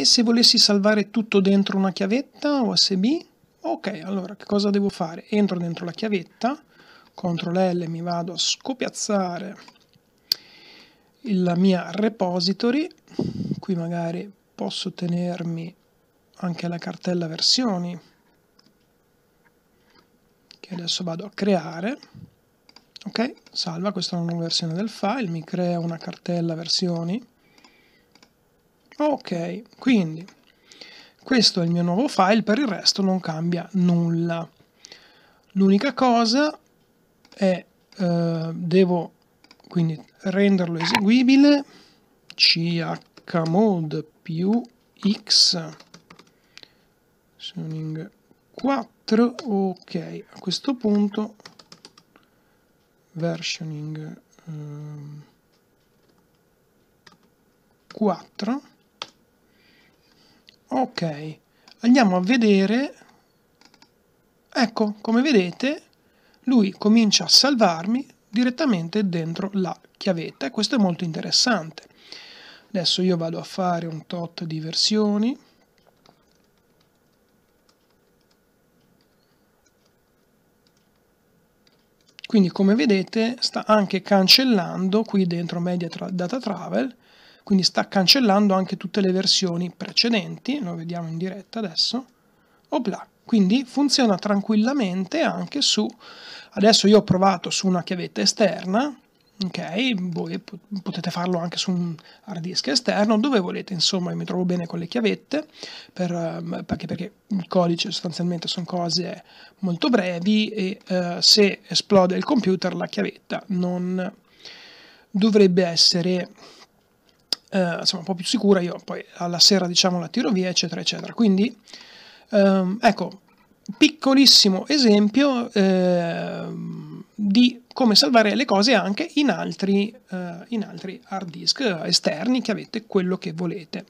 E se volessi salvare tutto dentro una chiavetta USB? Ok, allora che cosa devo fare? Entro dentro la chiavetta, CTRL L mi vado a scopiazzare la mia repository, qui magari posso tenermi anche la cartella versioni, che adesso vado a creare, ok, salva, questa è una nuova versione del file, mi crea una cartella versioni, Ok, quindi questo è il mio nuovo file, per il resto non cambia nulla. L'unica cosa è, eh, devo quindi renderlo eseguibile, chmod più x, tuning 4, ok, a questo punto versioning eh, 4, ok andiamo a vedere ecco come vedete lui comincia a salvarmi direttamente dentro la chiavetta e questo è molto interessante adesso io vado a fare un tot di versioni quindi come vedete sta anche cancellando qui dentro media tra data travel quindi sta cancellando anche tutte le versioni precedenti, lo vediamo in diretta adesso, Opla. quindi funziona tranquillamente anche su, adesso io ho provato su una chiavetta esterna, ok, voi potete farlo anche su un hard disk esterno, dove volete, insomma, mi trovo bene con le chiavette, per, ehm, perché, perché, il codice sostanzialmente sono cose molto brevi e eh, se esplode il computer la chiavetta non dovrebbe essere eh, insomma, un po' più sicura, io poi alla sera diciamo la tiro via, eccetera, eccetera. Quindi, ehm, ecco, piccolissimo esempio ehm, di come salvare le cose anche in altri, eh, in altri hard disk esterni che avete quello che volete.